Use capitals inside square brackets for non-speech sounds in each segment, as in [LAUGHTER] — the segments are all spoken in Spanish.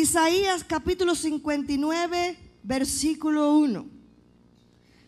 Isaías capítulo 59, versículo 1.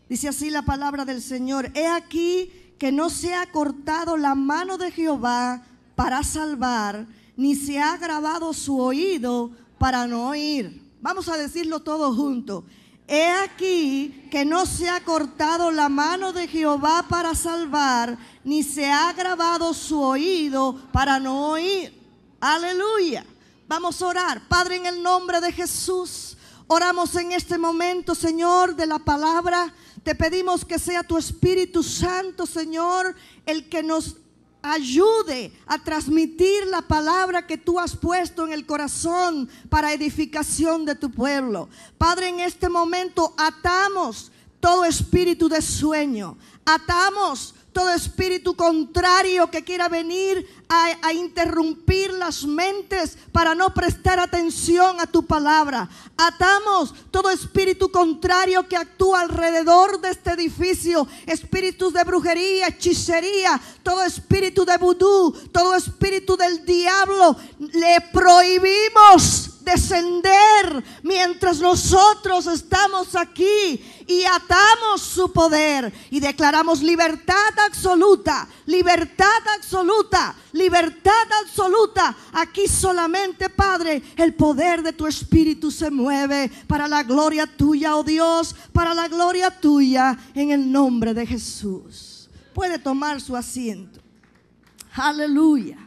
Dice así la palabra del Señor. He aquí que no se ha cortado la mano de Jehová para salvar, ni se ha grabado su oído para no oír. Vamos a decirlo todo juntos. He aquí que no se ha cortado la mano de Jehová para salvar, ni se ha grabado su oído para no oír. Aleluya. Vamos a orar. Padre, en el nombre de Jesús, oramos en este momento, Señor, de la palabra. Te pedimos que sea tu Espíritu Santo, Señor, el que nos ayude a transmitir la palabra que tú has puesto en el corazón para edificación de tu pueblo. Padre, en este momento atamos todo espíritu de sueño. Atamos todo espíritu contrario que quiera venir a, interrumpir las mentes para no prestar atención a tu palabra. Atamos todo espíritu contrario que actúa alrededor de este edificio. Espíritus de brujería, hechicería, todo espíritu de vudú, todo espíritu del diablo. Le prohibimos descender mientras nosotros estamos aquí y atamos su poder y declaramos libertad absoluta, libertad absoluta, libertad absoluta. Aquí solamente, Padre, el poder de tu Espíritu se mueve para la gloria tuya, oh Dios, para la gloria tuya, en el nombre de Jesús. Puede tomar su asiento. Aleluya.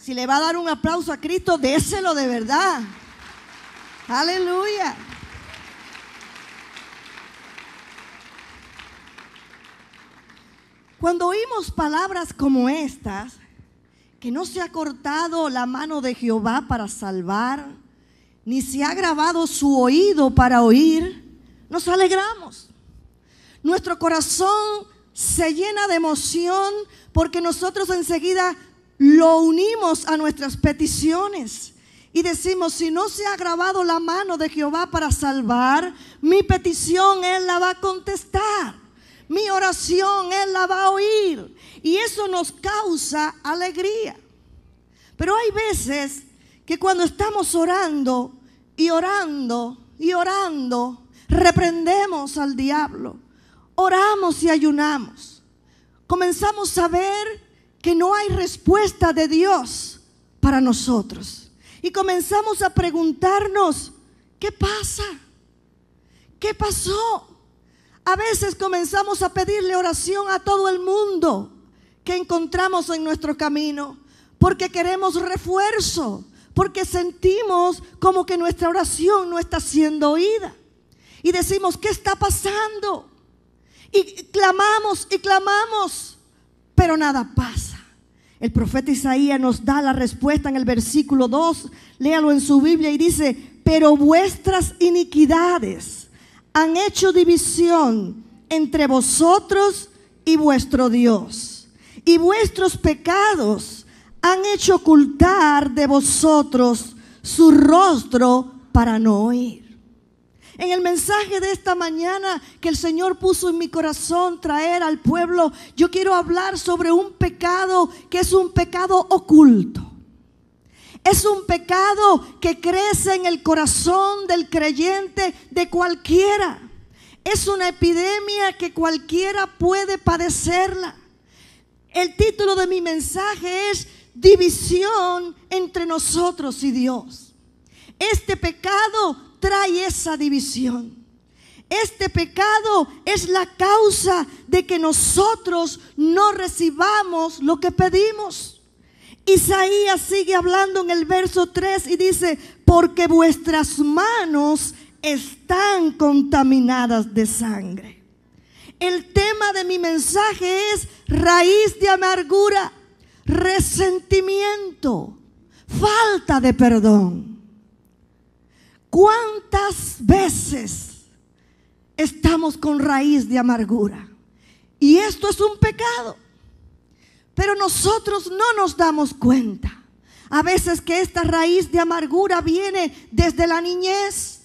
Si le va a dar un aplauso a Cristo, déselo de verdad. Aleluya. Cuando oímos palabras como estas, que no se ha cortado la mano de Jehová para salvar, ni se ha grabado su oído para oír, nos alegramos. Nuestro corazón se llena de emoción porque nosotros enseguida lo unimos a nuestras peticiones y decimos, si no se ha grabado la mano de Jehová para salvar, mi petición Él la va a contestar, mi oración Él la va a oír. Y eso nos causa alegría. Pero hay veces que cuando estamos orando y orando y orando, reprendemos al diablo, oramos y ayunamos, comenzamos a ver que no hay respuesta de Dios para nosotros. Y comenzamos a preguntarnos, ¿qué pasa? ¿Qué pasó? A veces comenzamos a pedirle oración a todo el mundo que encontramos en nuestro camino, porque queremos refuerzo, porque sentimos como que nuestra oración no está siendo oída. Y decimos, ¿qué está pasando? Y clamamos y clamamos, pero nada pasa. El profeta Isaías nos da la respuesta en el versículo 2, léalo en su Biblia y dice, pero vuestras iniquidades han hecho división entre vosotros y vuestro Dios, y vuestros pecados han hecho ocultar de vosotros su rostro para no oír en el mensaje de esta mañana que el Señor puso en mi corazón traer al pueblo, yo quiero hablar sobre un pecado que es un pecado oculto. Es un pecado que crece en el corazón del creyente, de cualquiera. Es una epidemia que cualquiera puede padecerla. El título de mi mensaje es División entre nosotros y Dios. Este pecado trae esa división. Este pecado es la causa de que nosotros no recibamos lo que pedimos. Isaías sigue hablando en el verso 3 y dice, porque vuestras manos están contaminadas de sangre. El tema de mi mensaje es raíz de amargura, resentimiento, falta de perdón. ¿Cuántas veces estamos con raíz de amargura? Y esto es un pecado. Pero nosotros no nos damos cuenta. A veces que esta raíz de amargura viene desde la niñez.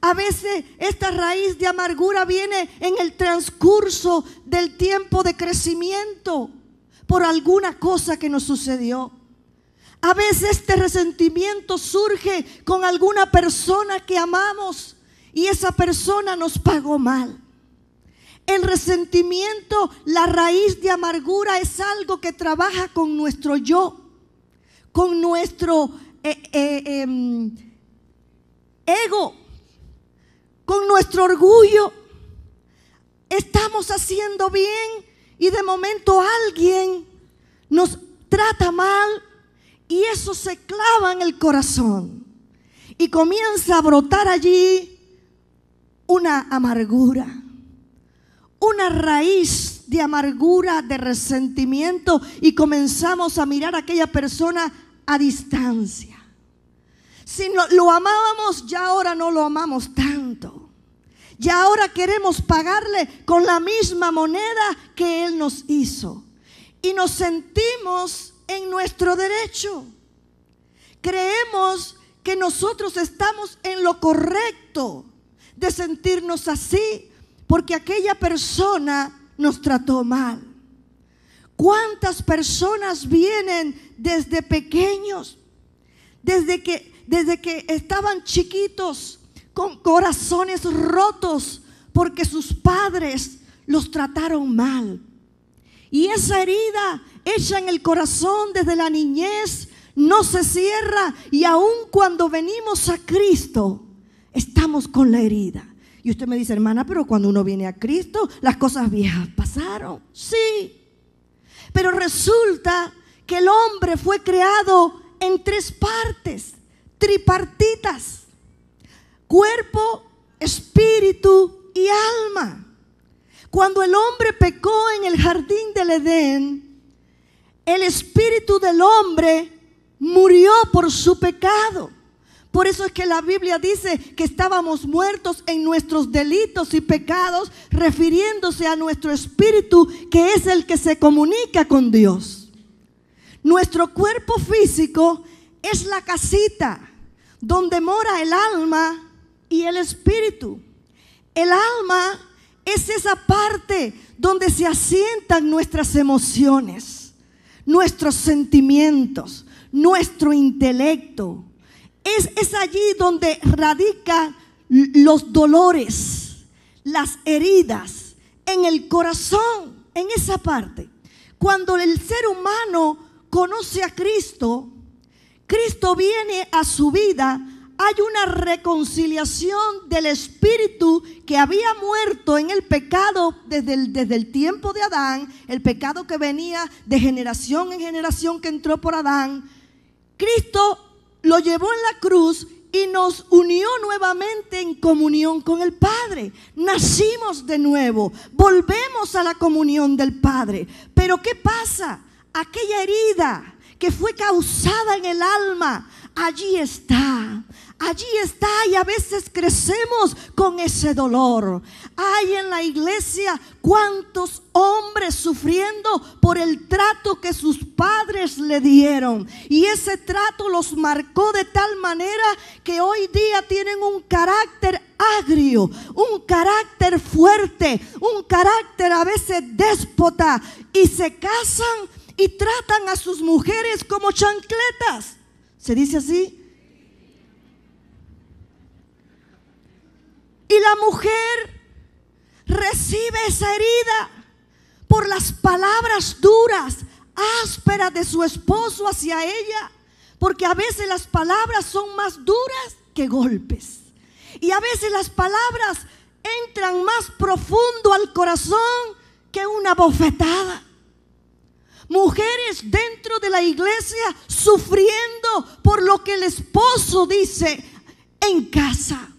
A veces esta raíz de amargura viene en el transcurso del tiempo de crecimiento por alguna cosa que nos sucedió. A veces este resentimiento surge con alguna persona que amamos y esa persona nos pagó mal. El resentimiento, la raíz de amargura es algo que trabaja con nuestro yo, con nuestro eh, eh, em, ego, con nuestro orgullo. Estamos haciendo bien y de momento alguien nos trata mal, y eso se clava en el corazón. Y comienza a brotar allí una amargura, una raíz de amargura, de resentimiento. Y comenzamos a mirar a aquella persona a distancia. Si no, lo amábamos, ya ahora no lo amamos tanto. Ya ahora queremos pagarle con la misma moneda que Él nos hizo. Y nos sentimos en nuestro derecho. Creemos que nosotros estamos en lo correcto de sentirnos así porque aquella persona nos trató mal. ¿Cuántas personas vienen desde pequeños, desde que, desde que estaban chiquitos, con corazones rotos porque sus padres los trataron mal? Y esa herida hecha en el corazón desde la niñez no se cierra y aun cuando venimos a Cristo, estamos con la herida. Y usted me dice, hermana, pero cuando uno viene a Cristo, las cosas viejas pasaron. Sí, pero resulta que el hombre fue creado en tres partes, tripartitas, cuerpo, espíritu y alma. Cuando el hombre pecó en el jardín del Edén, el espíritu del hombre murió por su pecado. Por eso es que la Biblia dice que estábamos muertos en nuestros delitos y pecados, refiriéndose a nuestro espíritu, que es el que se comunica con Dios. Nuestro cuerpo físico es la casita donde mora el alma y el espíritu. El alma es esa parte donde se asientan nuestras emociones, nuestros sentimientos, nuestro intelecto. Es, es allí donde radican los dolores, las heridas, en el corazón, en esa parte. Cuando el ser humano conoce a Cristo, Cristo viene a su vida hay una reconciliación del espíritu que había muerto en el pecado desde el, desde el tiempo de Adán, el pecado que venía de generación en generación que entró por Adán. Cristo lo llevó en la cruz y nos unió nuevamente en comunión con el Padre. Nacimos de nuevo, volvemos a la comunión del Padre. Pero ¿qué pasa? Aquella herida que fue causada en el alma, allí está. Allí está y a veces crecemos con ese dolor. Hay en la iglesia cuántos hombres sufriendo por el trato que sus padres le dieron. Y ese trato los marcó de tal manera que hoy día tienen un carácter agrio, un carácter fuerte, un carácter a veces déspota. Y se casan y tratan a sus mujeres como chancletas. ¿Se dice así? mujer recibe esa herida por las palabras duras, ásperas de su esposo hacia ella, porque a veces las palabras son más duras que golpes. Y a veces las palabras entran más profundo al corazón que una bofetada. Mujeres dentro de la iglesia sufriendo por lo que el esposo dice en casa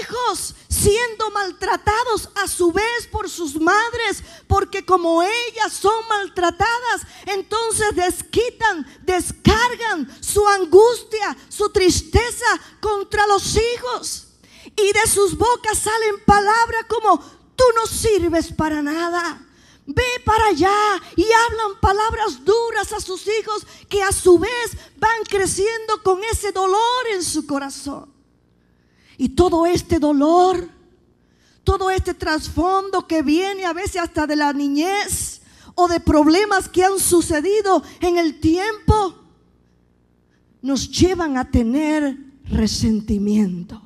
hijos siendo maltratados a su vez por sus madres, porque como ellas son maltratadas, entonces desquitan, descargan su angustia, su tristeza contra los hijos. Y de sus bocas salen palabras como, tú no sirves para nada. Ve para allá y hablan palabras duras a sus hijos que a su vez van creciendo con ese dolor en su corazón. Y todo este dolor, todo este trasfondo que viene a veces hasta de la niñez o de problemas que han sucedido en el tiempo, nos llevan a tener resentimiento.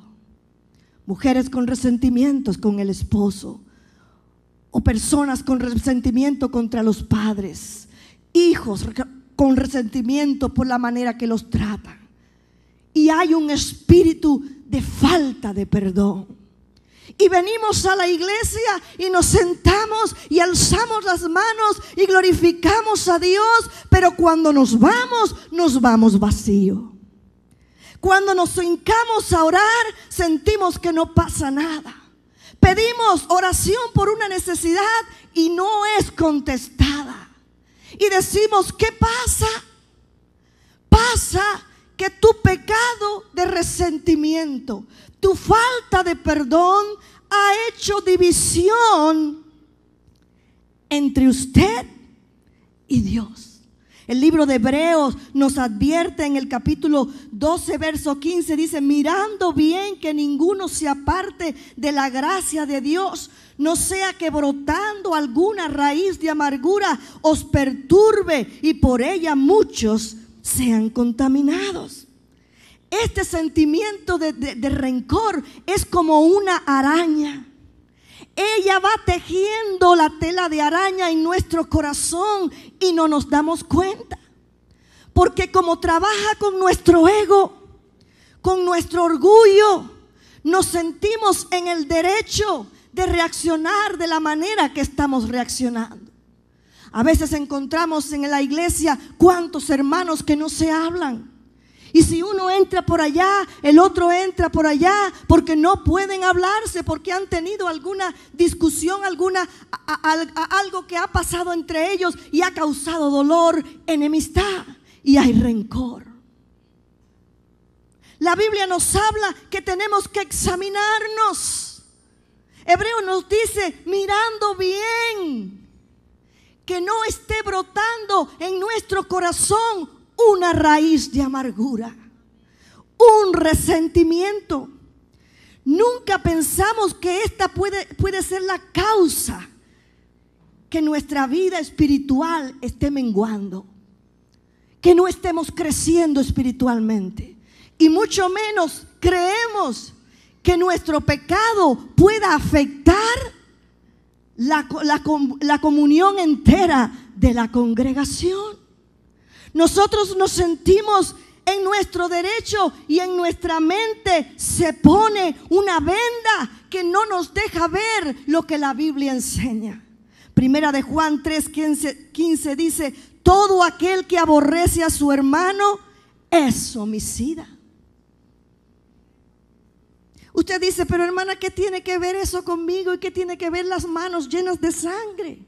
Mujeres con resentimientos con el esposo o personas con resentimiento contra los padres, hijos con resentimiento por la manera que los tratan y hay un espíritu de falta de perdón. Y venimos a la iglesia y nos sentamos y alzamos las manos y glorificamos a Dios, pero cuando nos vamos, nos vamos vacío. Cuando nos hincamos a orar, sentimos que no pasa nada. Pedimos oración por una necesidad y no es contestada. Y decimos, ¿qué pasa? Pasa que tu pecado de resentimiento, tu falta de perdón ha hecho división entre usted y Dios. El libro de Hebreos nos advierte en el capítulo 12, verso 15, dice, mirando bien que ninguno se aparte de la gracia de Dios, no sea que brotando alguna raíz de amargura os perturbe y por ella muchos sean contaminados. Este sentimiento de, rencor es como una araña. Ella va tejiendo la tela de araña en nuestro corazón y no nos damos cuenta. Porque como trabaja con nuestro ego, con nuestro orgullo, nos sentimos en el derecho de reaccionar de la manera que estamos reaccionando. A veces encontramos en la iglesia cuantos hermanos que no se hablan. Y si uno entra por allá, el otro entra por allá, porque no pueden hablarse, porque han tenido alguna discusión, alguna algo que ha pasado entre ellos y ha causado dolor, enemistad y hay rencor. La Biblia nos habla que tenemos que examinarnos. Hebreo nos dice mirando bien que no esté brotando en nuestro corazón una raíz de amargura, un resentimiento. Nunca pensamos que esta puede, puede ser la causa que nuestra vida espiritual esté menguando, que no estemos creciendo espiritualmente y mucho menos creemos que nuestro pecado pueda afectar la, comunión entera de la congregación. Nosotros nos sentimos en nuestro derecho y en nuestra mente se pone una venda que no nos deja ver lo que la Biblia enseña. Primera de Juan 3, dice, todo aquel que aborrece a su hermano es homicida. Usted dice, pero hermana, ¿qué tiene que ver eso conmigo? ¿Y qué tiene que ver las manos llenas de sangre?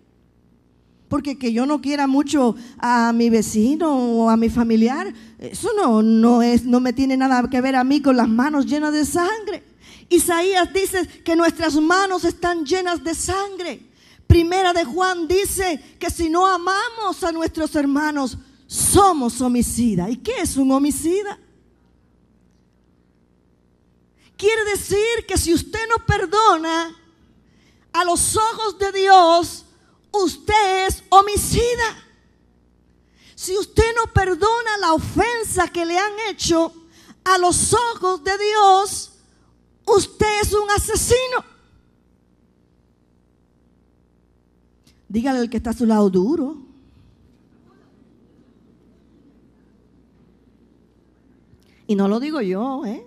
Porque que yo no quiera mucho a mi vecino o a mi familiar, eso no, no, es, no me tiene nada que ver a mí con las manos llenas de sangre. Isaías dice que nuestras manos están llenas de sangre. Primera de Juan dice que si no amamos a nuestros hermanos, somos homicida ¿Y qué es un homicida? Quiere decir que si usted no perdona, a los ojos de Dios, usted es homicida. Si usted no perdona la ofensa que le han hecho, a los ojos de Dios, usted es un asesino. Dígale al que está a su lado duro. Y no lo digo yo, ¿eh?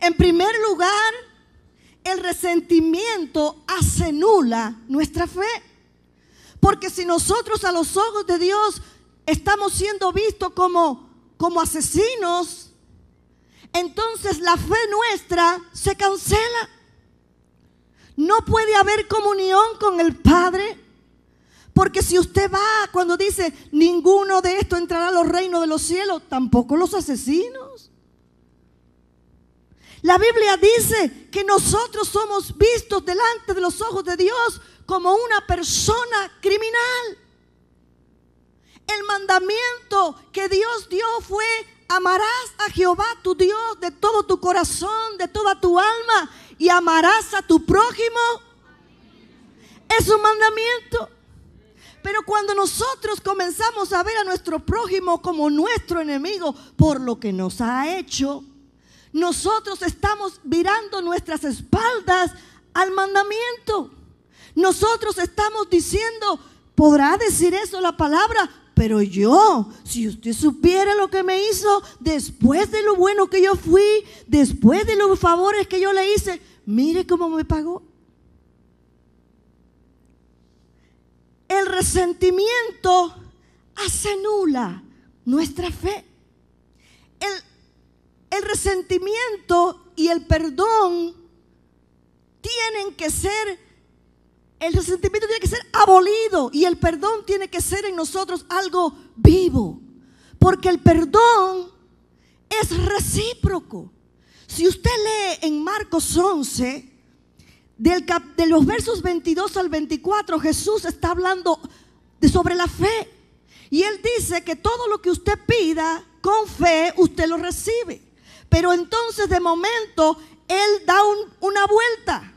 En primer lugar, el resentimiento hace nula nuestra fe. Porque si nosotros a los ojos de Dios estamos siendo vistos como, como asesinos, entonces la fe nuestra se cancela. No puede haber comunión con el Padre. Porque si usted va cuando dice, ninguno de estos entrará a los reinos de los cielos, tampoco los asesinos. La Biblia dice que nosotros somos vistos delante de los ojos de Dios como una persona criminal. El mandamiento que Dios dio fue, amarás a Jehová tu Dios de todo tu corazón, de toda tu alma, y amarás a tu prójimo. Es un mandamiento. Pero cuando nosotros comenzamos a ver a nuestro prójimo como nuestro enemigo por lo que nos ha hecho, nosotros estamos virando nuestras espaldas al mandamiento. Nosotros estamos diciendo, podrá decir eso la palabra, pero yo, si usted supiera lo que me hizo después de lo bueno que yo fui, después de los favores que yo le hice, mire cómo me pagó. El resentimiento hace nula nuestra fe. El el resentimiento y el perdón tienen que ser, el resentimiento tiene que ser abolido y el perdón tiene que ser en nosotros algo vivo. Porque el perdón es recíproco. Si usted lee en Marcos 11, del de los versos 22 al 24, Jesús está hablando sobre la fe. Y él dice que todo lo que usted pida con fe, usted lo recibe. Pero entonces de momento él da una vuelta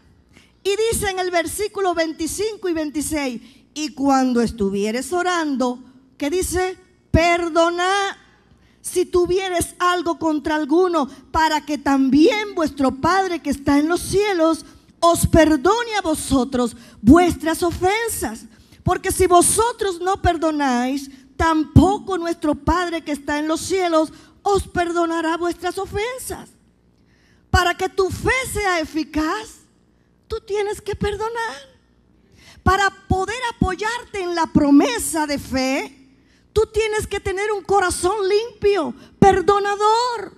y dice en el versículo 25 y 26, y cuando estuvieres orando, que dice, perdona si tuvieres algo contra alguno, para que también vuestro Padre que está en los cielos os perdone a vosotros vuestras ofensas. Porque si vosotros no perdonáis, tampoco nuestro Padre que está en los cielos os perdonará vuestras ofensas. Para que tu fe sea eficaz, tú tienes que perdonar. Para poder apoyarte en la promesa de fe, tú tienes que tener un corazón limpio, perdonador.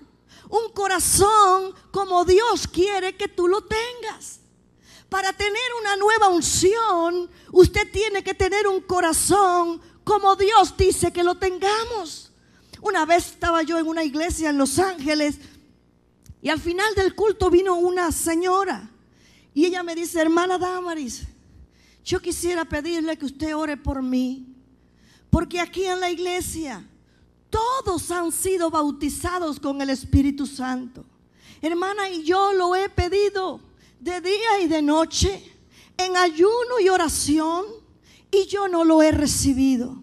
Un corazón como Dios quiere que tú lo tengas. Para tener una nueva unción, usted tiene que tener un corazón como Dios dice que lo tengamos. Una vez estaba yo en una iglesia en Los Ángeles y al final del culto vino una señora y ella me dice, hermana Damaris, yo quisiera pedirle que usted ore por mí, porque aquí en la iglesia todos han sido bautizados con el Espíritu Santo. Hermana, y yo lo he pedido de día y de noche, en ayuno y oración, y yo no lo he recibido.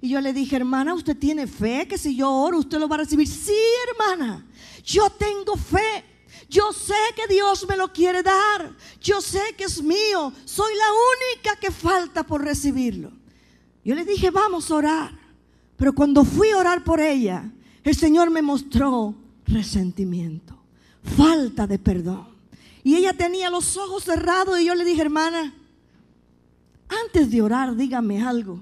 Y yo le dije, hermana, ¿usted tiene fe que si yo oro usted lo va a recibir? Sí, hermana, yo tengo fe. Yo sé que Dios me lo quiere dar. Yo sé que es mío. Soy la única que falta por recibirlo. Yo le dije, vamos a orar. Pero cuando fui a orar por ella, el Señor me mostró resentimiento, falta de perdón. Y ella tenía los ojos cerrados y yo le dije, hermana, antes de orar, dígame algo.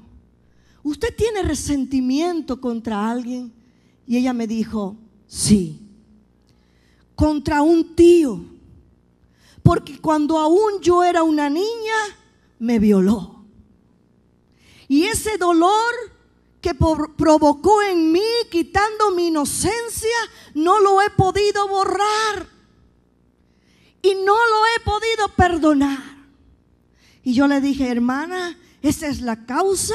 ¿usted tiene resentimiento contra alguien? Y ella me dijo, sí, contra un tío, porque cuando aún yo era una niña, me violó. Y ese dolor que provocó en mí, quitando mi inocencia, no lo he podido borrar. Y no lo he podido perdonar. Y yo le dije, hermana, esa es la causa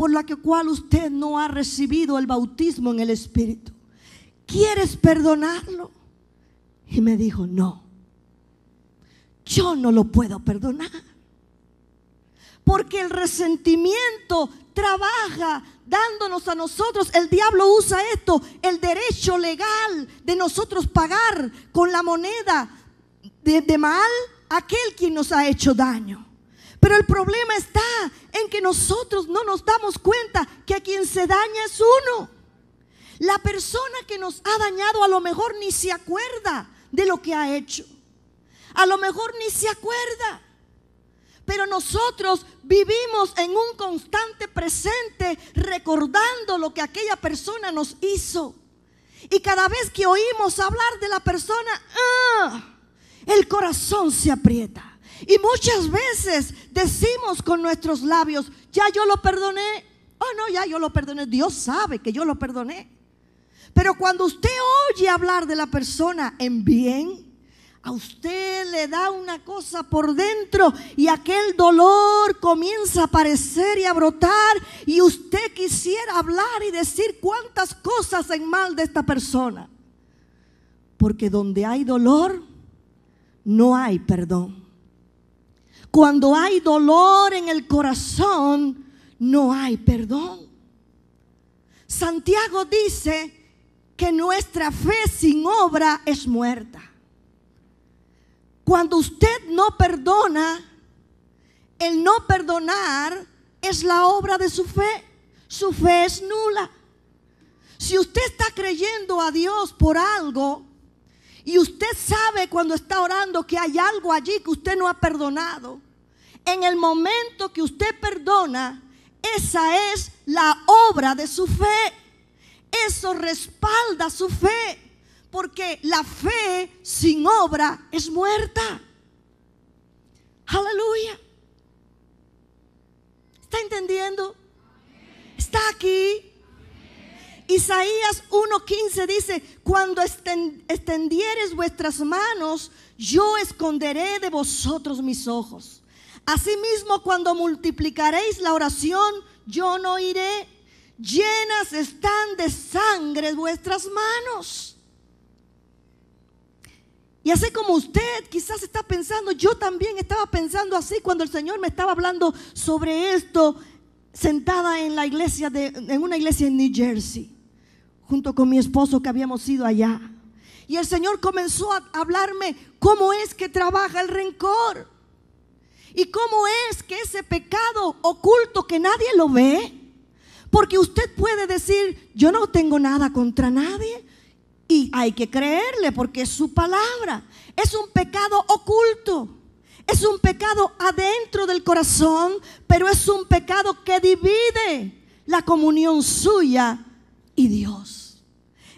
por la que cual usted no ha recibido el bautismo en el Espíritu. ¿Quieres perdonarlo? Y me dijo, no, yo no lo puedo perdonar. Porque el resentimiento trabaja dándonos a nosotros, el diablo usa esto, el derecho legal de nosotros pagar con la moneda de mal aquel quien nos ha hecho daño. Pero el problema está en que nosotros no nos damos cuenta que a quien se daña es uno. La persona que nos ha dañado a lo mejor ni se acuerda de lo que ha hecho. A lo mejor ni se acuerda. Pero nosotros vivimos en un constante presente recordando lo que aquella persona nos hizo. Y cada vez que oímos hablar de la persona, ¡ah! el corazón se aprieta. Y muchas veces decimos con nuestros labios, ya yo lo perdoné. Oh, no, ya yo lo perdoné. Dios sabe que yo lo perdoné. Pero cuando usted oye hablar de la persona en bien, a usted le da una cosa por dentro y aquel dolor comienza a aparecer y a brotar y usted quisiera hablar y decir cuántas cosas en mal de esta persona. Porque donde hay dolor, no hay perdón. Cuando hay dolor en el corazón, no hay perdón. Santiago dice que nuestra fe sin obra es muerta. Cuando usted no perdona, el no perdonar es la obra de su fe. Su fe es nula. Si usted está creyendo a Dios por algo, y usted sabe cuando está orando que hay algo allí que usted no ha perdonado. En el momento que usted perdona, esa es la obra de su fe. Eso respalda su fe. Porque la fe sin obra es muerta. Aleluya. ¿Está entendiendo? Está aquí. Isaías 1.15 dice, cuando extendieres vuestras manos, yo esconderé de vosotros mis ojos. Asimismo, cuando multiplicaréis la oración, yo no iré. Llenas están de sangre vuestras manos. Y así como usted quizás está pensando, yo también estaba pensando así cuando el Señor me estaba hablando sobre esto sentada en la iglesia de, en una iglesia en New Jersey junto con mi esposo que habíamos ido allá. Y el Señor comenzó a hablarme cómo es que trabaja el rencor. Y cómo es que ese pecado oculto que nadie lo ve, porque usted puede decir, yo no tengo nada contra nadie. Y hay que creerle porque es su palabra. Es un pecado oculto. Es un pecado adentro del corazón, pero es un pecado que divide la comunión suya y Dios.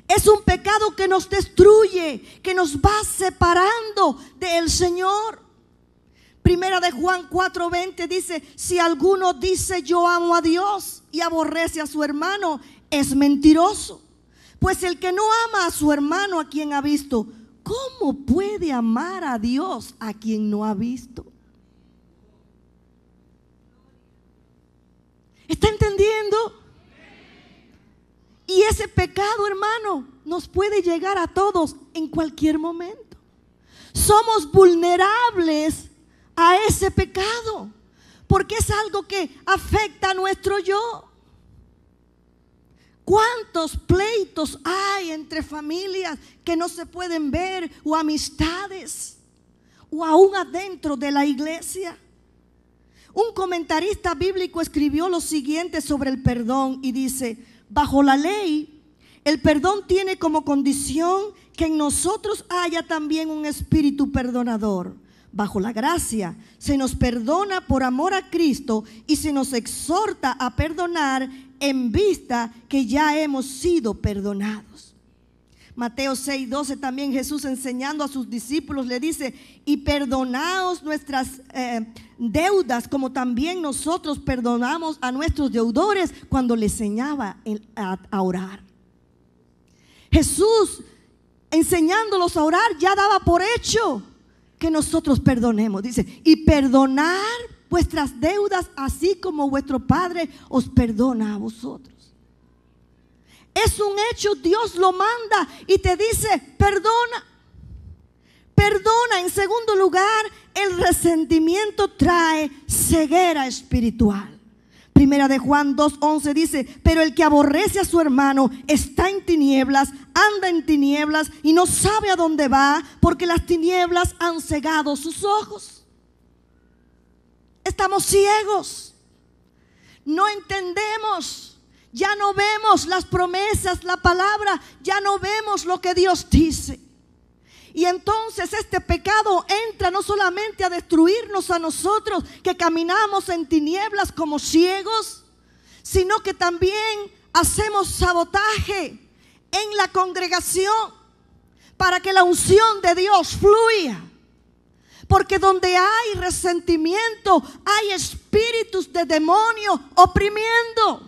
Es un pecado que nos destruye, que nos va separando del Señor. Primera de Juan 4:20 dice, si alguno dice yo amo a Dios y aborrece a su hermano, es mentiroso. Pues el que no ama a su hermano a quien ha visto, ¿cómo puede amar a Dios a quien no ha visto? ¿Está entendiendo? Y ese pecado, hermano, nos puede llegar a todos en cualquier momento. Somos vulnerables a ese pecado, porque es algo que afecta a nuestro yo. ¿Cuántos pleitos hay entre familias que no se pueden ver o amistades o aún adentro de la iglesia? Un comentarista bíblico escribió lo siguiente sobre el perdón y dice, bajo la ley, el perdón tiene como condición que en nosotros haya también un espíritu perdonador. Bajo la gracia se nos perdona por amor a Cristo y se nos exhorta a perdonar en vista que ya hemos sido perdonados. Mateo 6, 12 también Jesús enseñando a sus discípulos le dice, y perdonaos nuestras... Eh, deudas como también nosotros perdonamos a nuestros deudores cuando les enseñaba a orar. Jesús enseñándolos a orar ya daba por hecho que nosotros perdonemos. Dice, y perdonar vuestras deudas así como vuestro Padre os perdona a vosotros. Es un hecho, Dios lo manda y te dice, perdona perdona. En segundo lugar, el resentimiento trae ceguera espiritual. Primera de Juan 2.11 dice, pero el que aborrece a su hermano está en tinieblas, anda en tinieblas y no sabe a dónde va porque las tinieblas han cegado sus ojos. Estamos ciegos, no entendemos, ya no vemos las promesas, la palabra, ya no vemos lo que Dios dice. Y entonces este pecado entra no solamente a destruirnos a nosotros que caminamos en tinieblas como ciegos, sino que también hacemos sabotaje en la congregación para que la unción de Dios fluya. Porque donde hay resentimiento, hay espíritus de demonio oprimiendo.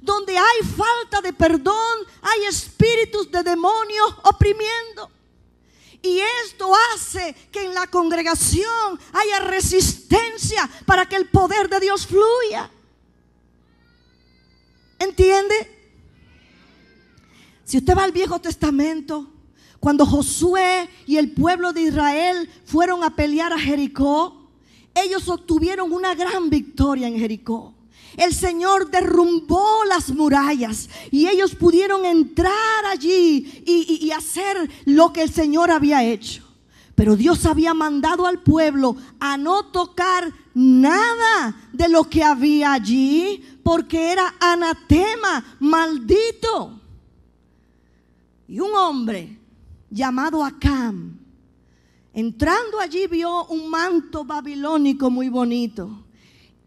Donde hay falta de perdón, hay espíritus de demonio oprimiendo y esto hace que en la congregación haya resistencia para que el poder de Dios fluya. ¿Entiende? Si usted va al Viejo Testamento, cuando Josué y el pueblo de Israel fueron a pelear a Jericó, ellos obtuvieron una gran victoria en Jericó el Señor derrumbó las murallas y ellos pudieron entrar allí y, hacer lo que el Señor había hecho. Pero Dios había mandado al pueblo a no tocar nada de lo que había allí porque era anatema, maldito. Y un hombre llamado Acam, entrando allí vio un manto babilónico muy bonito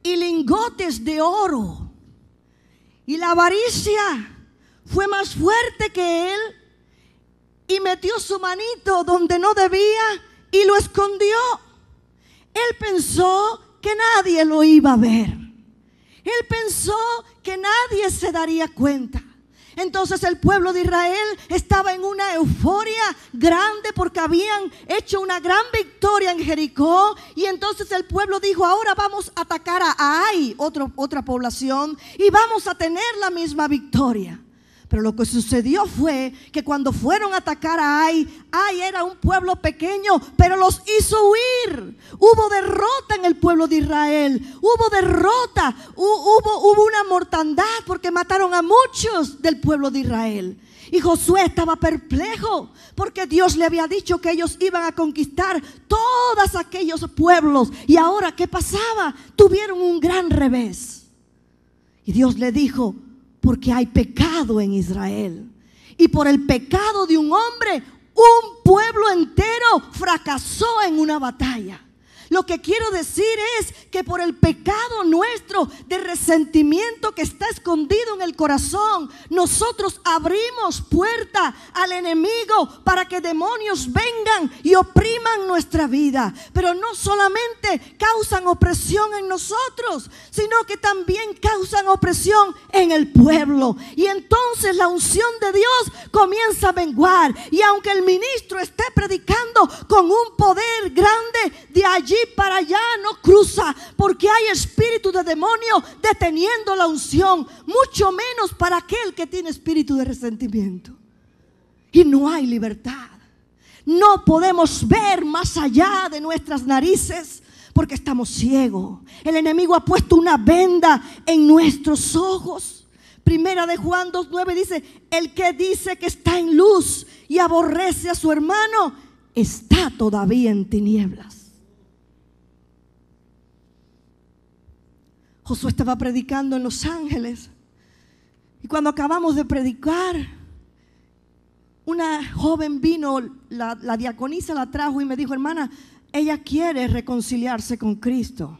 y lingotes de oro. Y la avaricia fue más fuerte que él y metió su manito donde no debía y lo escondió. Él pensó que nadie lo iba a ver. Él pensó que nadie se daría cuenta. Entonces el pueblo de Israel estaba en una euforia grande porque habían hecho una gran victoria en Jericó. Y entonces el pueblo dijo, ahora vamos a atacar a Ai, otra población, y vamos a tener la misma victoria. Pero lo que sucedió fue que cuando fueron a atacar a Ai, Ai era un pueblo pequeño, pero los hizo huir. Hubo derrota en el pueblo de Israel, hubo derrota, hubo, hubo una mortandad porque mataron a muchos del pueblo de Israel. Y Josué estaba perplejo porque Dios le había dicho que ellos iban a conquistar todos aquellos pueblos. Y ahora, ¿qué pasaba? Tuvieron un gran revés. Y Dios le dijo, porque hay pecado en Israel. Y por el pecado de un hombre, un pueblo entero fracasó en una batalla. Lo que quiero decir es que por el pecado nuestro de resentimiento que está escondido en el corazón, nosotros abrimos puerta al enemigo para que demonios vengan y opriman nuestra vida. Pero no solamente causan opresión en nosotros, sino que también causan opresión en el pueblo. Y entonces la unción de Dios comienza a menguar. Y aunque el ministro esté predicando con un poder grande, de allí para allá no cruza, porque hay espíritu de demonio deteniendo la unción, mucho menos para aquel que tiene espíritu de resentimiento. Y no hay libertad. No podemos ver más allá de nuestras narices porque estamos ciegos. El enemigo ha puesto una venda en nuestros ojos. Primera de Juan 2.9 dice, el que dice que está en luz y aborrece a su hermano, está todavía en tinieblas. Josué estaba predicando en Los Ángeles. Y cuando acabamos de predicar, una joven vino, la, la diaconisa la trajo y me dijo, hermana, ella quiere reconciliarse con Cristo.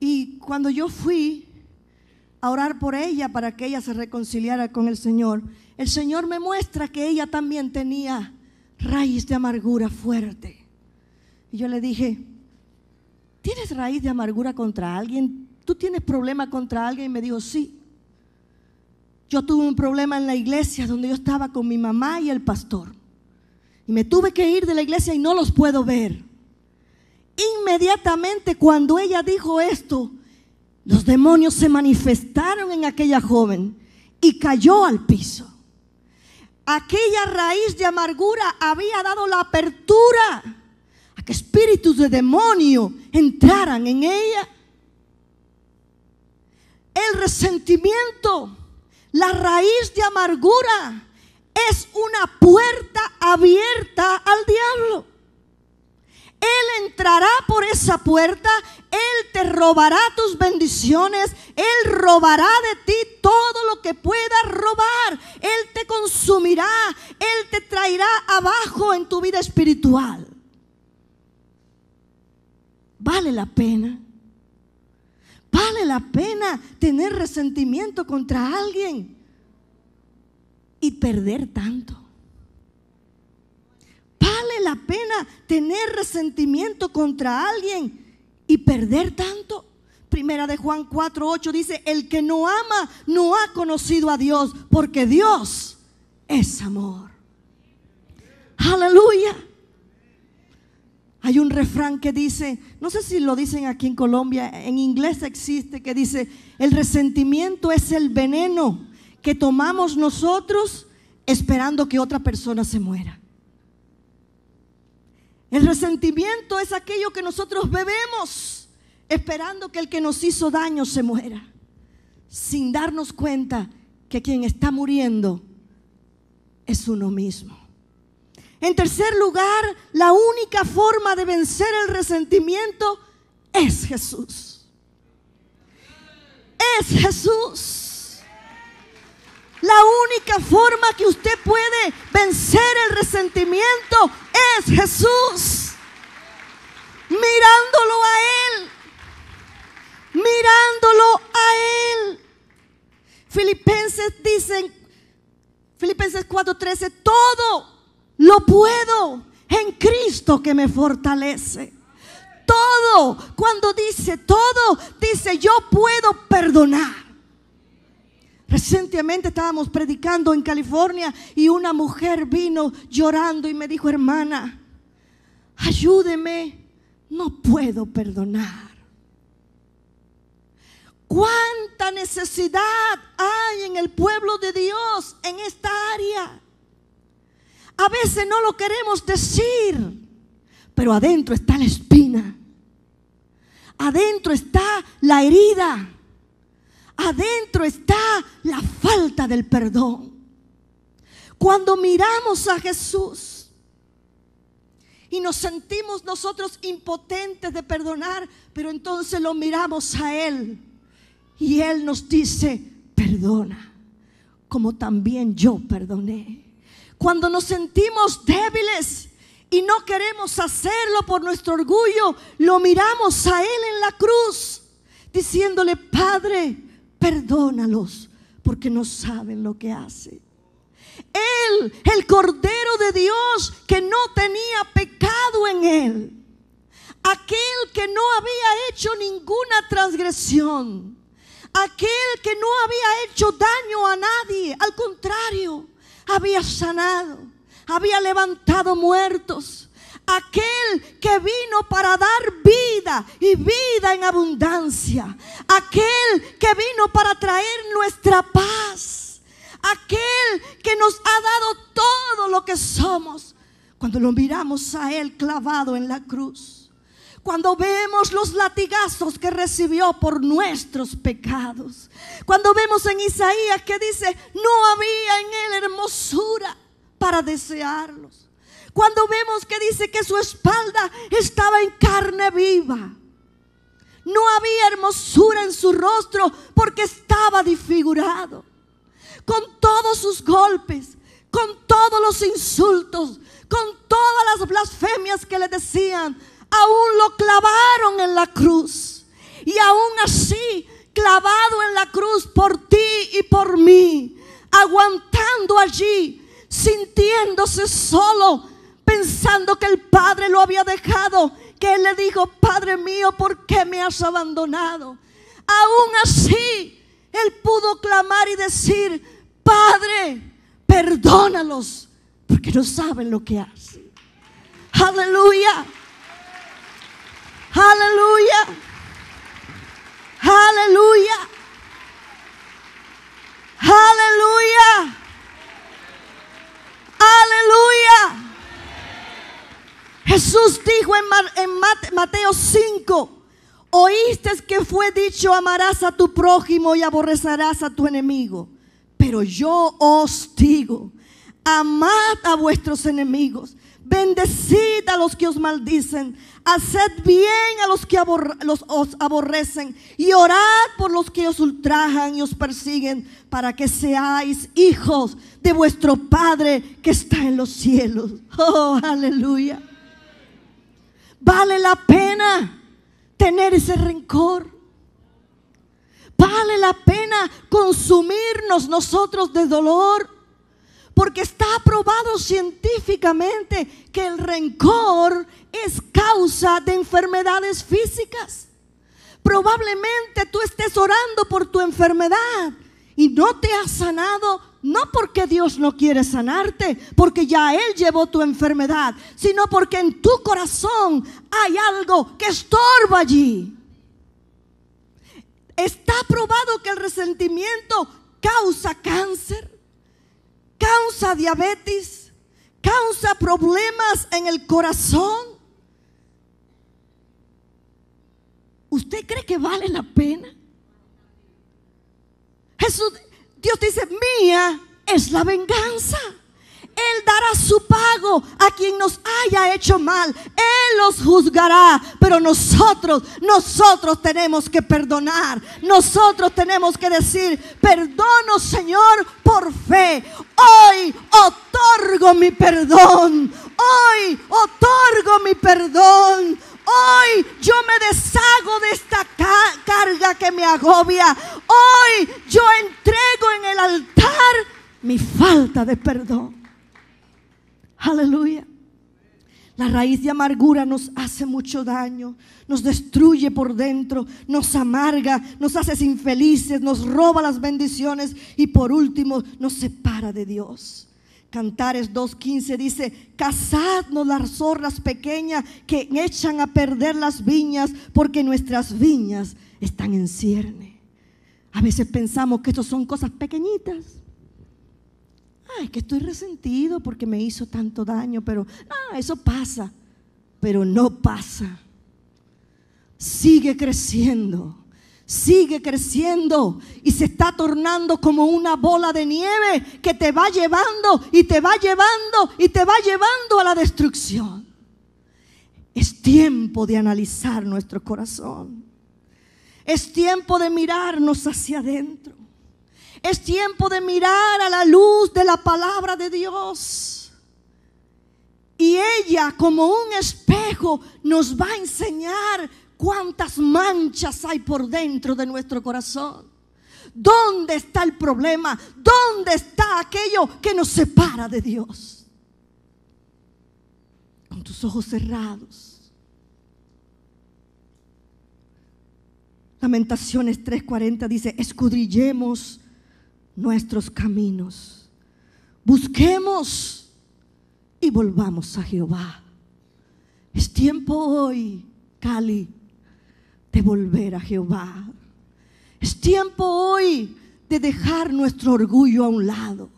Y cuando yo fui a orar por ella para que ella se reconciliara con el Señor, el Señor me muestra que ella también tenía raíz de amargura fuerte. Y yo le dije, ¿tienes raíz de amargura contra alguien? ¿Tú tienes problema contra alguien? Y me dijo, sí. Yo tuve un problema en la iglesia donde yo estaba con mi mamá y el pastor. Y me tuve que ir de la iglesia y no los puedo ver. Inmediatamente cuando ella dijo esto, los demonios se manifestaron en aquella joven y cayó al piso. Aquella raíz de amargura había dado la apertura espíritus de demonio entraran en ella. El resentimiento, la raíz de amargura, es una puerta abierta al diablo. Él entrará por esa puerta, Él te robará tus bendiciones, Él robará de ti todo lo que pueda robar, Él te consumirá, Él te traerá abajo en tu vida espiritual vale la pena. Vale la pena tener resentimiento contra alguien y perder tanto. Vale la pena tener resentimiento contra alguien y perder tanto. Primera de Juan 4, 8 dice, el que no ama no ha conocido a Dios, porque Dios es amor. Aleluya. Hay un refrán que dice, no sé si lo dicen aquí en Colombia, en inglés existe, que dice, el resentimiento es el veneno que tomamos nosotros esperando que otra persona se muera. El resentimiento es aquello que nosotros bebemos esperando que el que nos hizo daño se muera, sin darnos cuenta que quien está muriendo es uno mismo. En tercer lugar, la única forma de vencer el resentimiento es Jesús. Es Jesús. La única forma que usted puede vencer el resentimiento es Jesús. Mirándolo a Él. Mirándolo a Él. Filipenses dicen, Filipenses 4:13, todo lo puedo en Cristo que me fortalece. Todo, cuando dice todo, dice yo puedo perdonar. Recientemente estábamos predicando en California y una mujer vino llorando y me dijo, hermana, ayúdeme, no puedo perdonar. ¿Cuánta necesidad hay en el pueblo de Dios en esta área? A veces no lo queremos decir, pero adentro está la espina. Adentro está la herida. Adentro está la falta del perdón. Cuando miramos a Jesús y nos sentimos nosotros impotentes de perdonar, pero entonces lo miramos a Él y Él nos dice, perdona, como también yo perdoné. Cuando nos sentimos débiles y no queremos hacerlo por nuestro orgullo, lo miramos a Él en la cruz, diciéndole, Padre, perdónalos, porque no saben lo que hace, Él, el Cordero de Dios, que no tenía pecado en él. Aquel que no había hecho ninguna transgresión. Aquel que no había hecho daño a nadie. Al contrario, había sanado, había levantado muertos. Aquel que vino para dar vida y vida en abundancia. Aquel que vino para traer nuestra paz. Aquel que nos ha dado todo lo que somos cuando lo miramos a Él clavado en la cruz cuando vemos los latigazos que recibió por nuestros pecados, cuando vemos en Isaías que dice, no había en él hermosura para desearlos, cuando vemos que dice que su espalda estaba en carne viva, no había hermosura en su rostro porque estaba disfigurado, con todos sus golpes, con todos los insultos, con todas las blasfemias que le decían, aún lo clavaron en la cruz. Y aún así, clavado en la cruz por ti y por mí, aguantando allí, sintiéndose solo, pensando que el Padre lo había dejado, que Él le dijo, Padre mío, ¿por qué me has abandonado? Aún así, Él pudo clamar y decir, Padre, perdónalos, porque no saben lo que hacen. Aleluya. Aleluya. Aleluya. Aleluya. Aleluya. Jesús dijo en, Mateo 5, oíste que fue dicho, amarás a tu prójimo y aborrecerás a tu enemigo. Pero yo os digo, amad a vuestros enemigos Bendecid a los que os maldicen, haced bien a los que os aborrecen y orad por los que os ultrajan y os persiguen para que seáis hijos de vuestro Padre que está en los cielos. [LAUGHS] Oh, aleluya. Vale la pena tener ese rencor. Vale la pena consumirnos nosotros de dolor porque está aprobado científicamente que el rencor es causa de enfermedades físicas. Probablemente tú estés orando por tu enfermedad y no te has sanado, no porque Dios no quiere sanarte, porque ya Él llevó tu enfermedad, sino porque en tu corazón hay algo que estorba allí. Está aprobado que el resentimiento causa cáncer causa diabetes, causa problemas en el corazón. ¿Usted cree que vale la pena? Jesús, Dios dice, mía es la venganza. Él dará su pago a quien nos haya hecho mal. Él los juzgará. Pero nosotros, nosotros tenemos que perdonar. Nosotros tenemos que decir, perdono Señor por fe. Hoy otorgo mi perdón. Hoy otorgo mi perdón. Hoy yo me deshago de esta carga que me agobia. Hoy yo entrego en el altar mi falta de perdón. Aleluya. La raíz de amargura nos hace mucho daño, nos destruye por dentro, nos amarga, nos hace infelices, nos roba las bendiciones y por último nos separa de Dios. Cantares 2.15 dice, cazadnos las zorras pequeñas que echan a perder las viñas porque nuestras viñas están en cierne. A veces pensamos que estos son cosas pequeñitas Ah, es que estoy resentido porque me hizo tanto daño, pero ah, eso pasa, pero no pasa. Sigue creciendo, sigue creciendo y se está tornando como una bola de nieve que te va llevando y te va llevando y te va llevando a la destrucción. Es tiempo de analizar nuestro corazón. Es tiempo de mirarnos hacia adentro. Es tiempo de mirar a la luz de la palabra de Dios. Y ella, como un espejo, nos va a enseñar cuántas manchas hay por dentro de nuestro corazón. ¿Dónde está el problema? ¿Dónde está aquello que nos separa de Dios? Con tus ojos cerrados. Lamentaciones 3:40 dice, escudrillemos nuestros caminos. Busquemos y volvamos a Jehová. Es tiempo hoy, Cali, de volver a Jehová. Es tiempo hoy de dejar nuestro orgullo a un lado.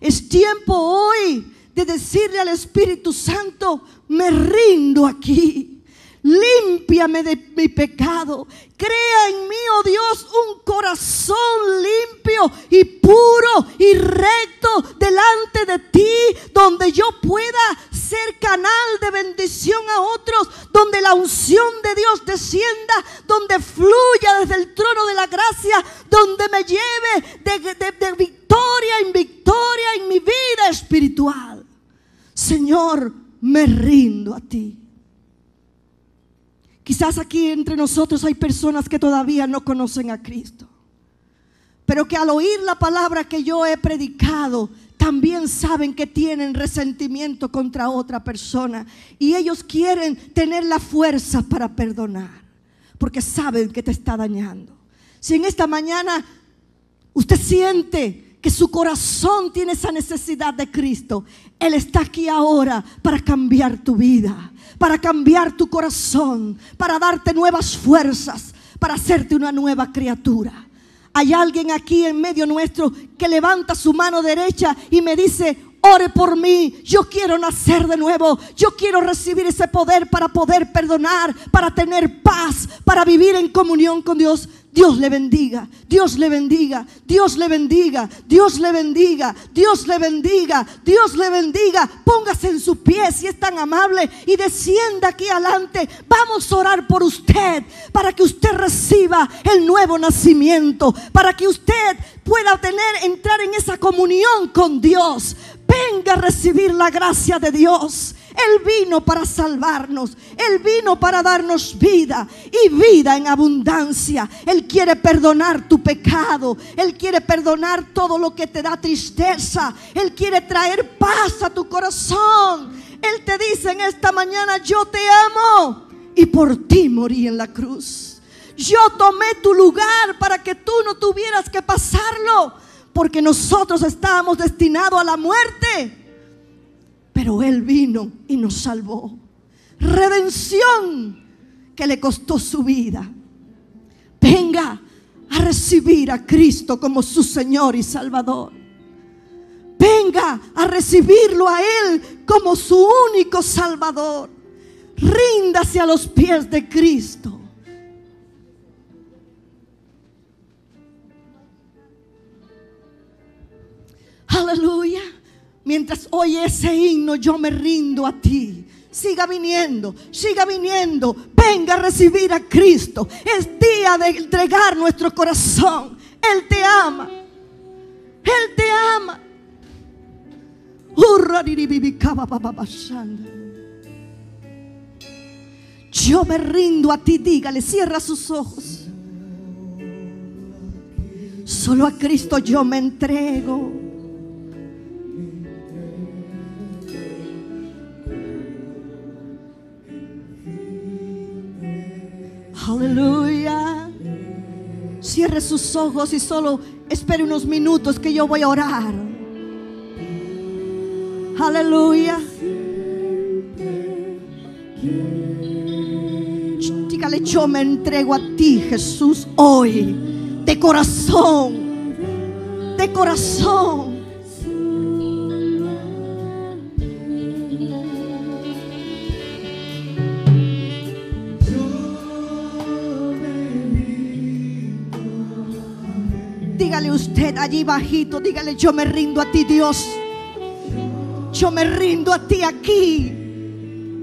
Es tiempo hoy de decirle al Espíritu Santo, me rindo aquí. Límpiame de mi pecado. Crea en mí, oh Dios, un corazón limpio y puro y recto delante de ti, donde yo pueda ser canal de bendición a otros, donde la unción de Dios descienda, donde fluya desde el trono de la gracia, donde me lleve de, de victoria en victoria en mi vida espiritual. Señor, me rindo a ti. Quizás aquí entre nosotros hay personas que todavía no conocen a Cristo, pero que al oír la palabra que yo he predicado, también saben que tienen resentimiento contra otra persona y ellos quieren tener la fuerza para perdonar, porque saben que te está dañando. Si en esta mañana usted siente que su corazón tiene esa necesidad de Cristo, Él está aquí ahora para cambiar tu vida, para cambiar tu corazón, para darte nuevas fuerzas, para hacerte una nueva criatura. Hay alguien aquí en medio nuestro que levanta su mano derecha y me dice, ore por mí, yo quiero nacer de nuevo, yo quiero recibir ese poder para poder perdonar, para tener paz, para vivir en comunión con Dios. Dios le bendiga, Dios le bendiga, Dios le bendiga, Dios le bendiga, Dios le bendiga, Dios le bendiga. Póngase en sus pies si es tan amable y descienda aquí adelante. Vamos a orar por usted para que usted reciba el nuevo nacimiento, para que usted pueda tener, entrar en esa comunión con Dios. Venga a recibir la gracia de Dios. Él vino para salvarnos. Él vino para darnos vida y vida en abundancia. Él quiere perdonar tu pecado. Él quiere perdonar todo lo que te da tristeza. Él quiere traer paz a tu corazón. Él te dice en esta mañana, yo te amo y por ti morí en la cruz. Yo tomé tu lugar para que tú no tuvieras que pasarlo, porque nosotros estábamos destinados a la muerte él vino y nos salvó. Redención que le costó su vida. Venga a recibir a Cristo como su Señor y Salvador. Venga a recibirlo a Él como su único Salvador. Ríndase a los pies de Cristo. Aleluya. Mientras oye ese himno, yo me rindo a ti. Siga viniendo, siga viniendo. Venga a recibir a Cristo. Es día de entregar nuestro corazón. Él te ama. Él te ama. Yo me rindo a ti, dígale, cierra sus ojos. Solo a Cristo yo me entrego. Aleluya. Cierre sus ojos y solo espere unos minutos que yo voy a orar. Aleluya. Dígale, yo me entrego a ti, Jesús, hoy. De corazón. De corazón. usted allí bajito, dígale, yo me rindo a ti, Dios. Yo me rindo a ti aquí.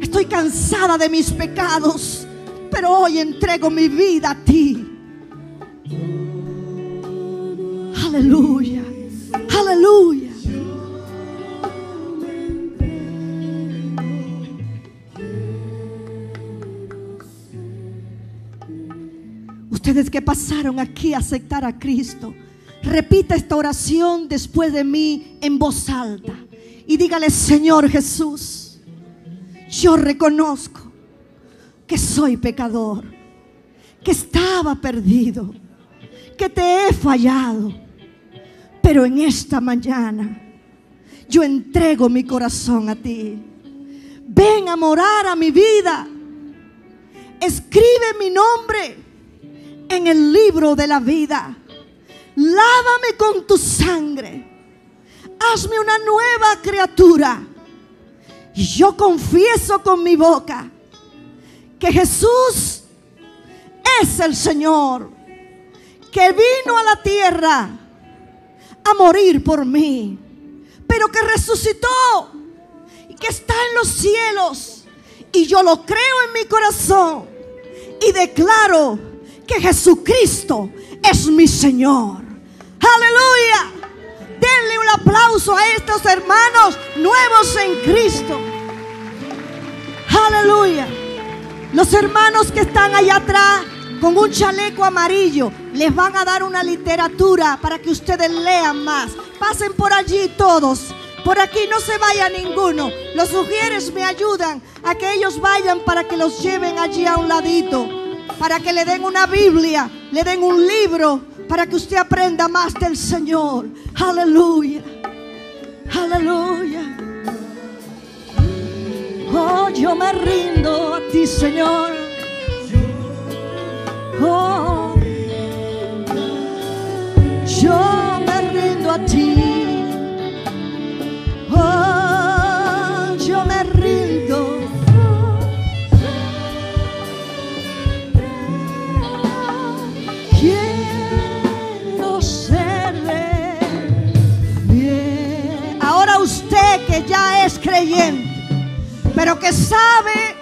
Estoy cansada de mis pecados, pero hoy entrego mi vida a ti. Aleluya, aleluya. Ustedes que pasaron aquí a aceptar a Cristo Repita esta oración después de mí en voz alta y dígale, Señor Jesús, yo reconozco que soy pecador, que estaba perdido, que te he fallado, pero en esta mañana yo entrego mi corazón a ti. Ven a morar a mi vida. Escribe mi nombre en el libro de la vida lávame con tu sangre, hazme una nueva criatura. Y yo confieso con mi boca que Jesús es el Señor, que vino a la tierra a morir por mí, pero que resucitó y que está en los cielos. Y yo lo creo en mi corazón y declaro que Jesucristo es mi Señor. Aleluya. Denle un aplauso a estos hermanos nuevos en Cristo. Aleluya. Los hermanos que están allá atrás con un chaleco amarillo les van a dar una literatura para que ustedes lean más. Pasen por allí todos. Por aquí no se vaya ninguno. Los mujeres me ayudan a que ellos vayan para que los lleven allí a un ladito. Para que le den una Biblia, le den un libro para que usted aprenda más del Señor. Aleluya. Aleluya. Oh, yo me rindo a ti, Señor. Oh, yo me rindo a ti. ya es creyente, pero que sabe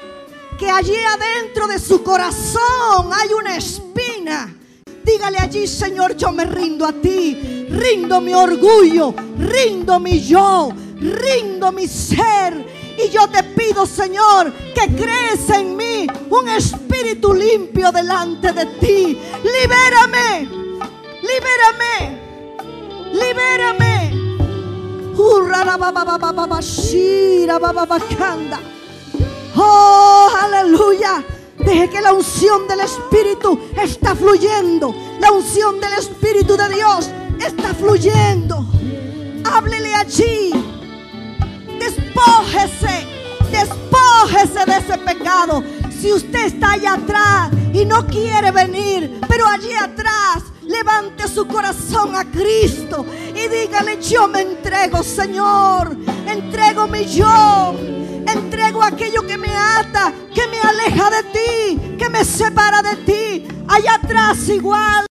que allí adentro de su corazón hay una espina. Dígale allí, Señor, yo me rindo a ti, rindo mi orgullo, rindo mi yo, rindo mi ser. Y yo te pido, Señor, que crees en mí un espíritu limpio delante de ti. Libérame, libérame, libérame. Oh, aleluya. Deje que la unción del Espíritu está fluyendo. La unción del Espíritu de Dios está fluyendo. Háblele allí. Despójese. Despójese de ese pecado. Si usted está allá atrás y no quiere venir, pero allí atrás, levante su corazón a Cristo y dígale, yo me entrego, Señor, entrego mi yo, entrego aquello que me ata, que me aleja de ti, que me separa de ti, allá atrás igual.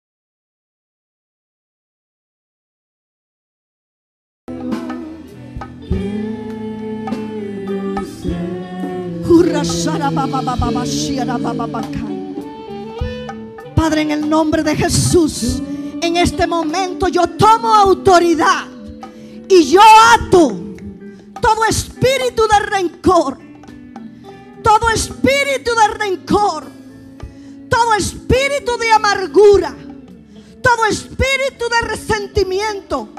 Padre, en el nombre de Jesús, en este momento yo tomo autoridad y yo ato todo espíritu de rencor, todo espíritu de rencor, todo espíritu de amargura, todo espíritu de resentimiento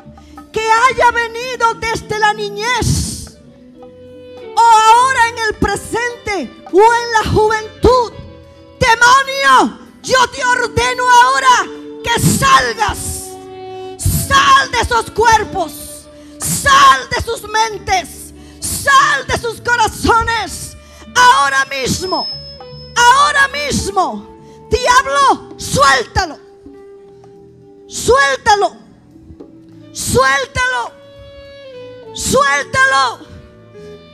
que haya venido desde la niñez o ahora en el presente o en la juventud. Demonio, yo te ordeno ahora que salgas. Sal de esos cuerpos. Sal de sus mentes. Sal de sus corazones. Ahora mismo. Ahora mismo. Diablo, suéltalo. Suéltalo. Suéltalo. Suéltalo.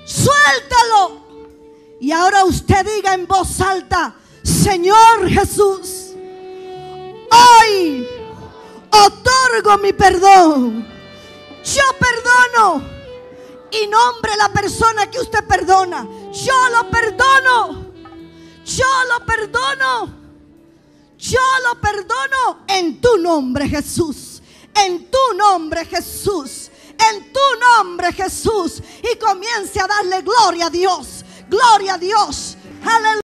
Suéltalo. Y ahora usted diga en voz alta, Señor Jesús. Hoy otorgo mi perdón. Yo perdono. Y nombre la persona que usted perdona. Yo lo perdono. Yo lo perdono. Yo lo perdono en tu nombre, Jesús. En tu nombre, Jesús. En tu nombre, Jesús. Y comience a darle gloria a Dios. Gloria a Dios. Aleluya.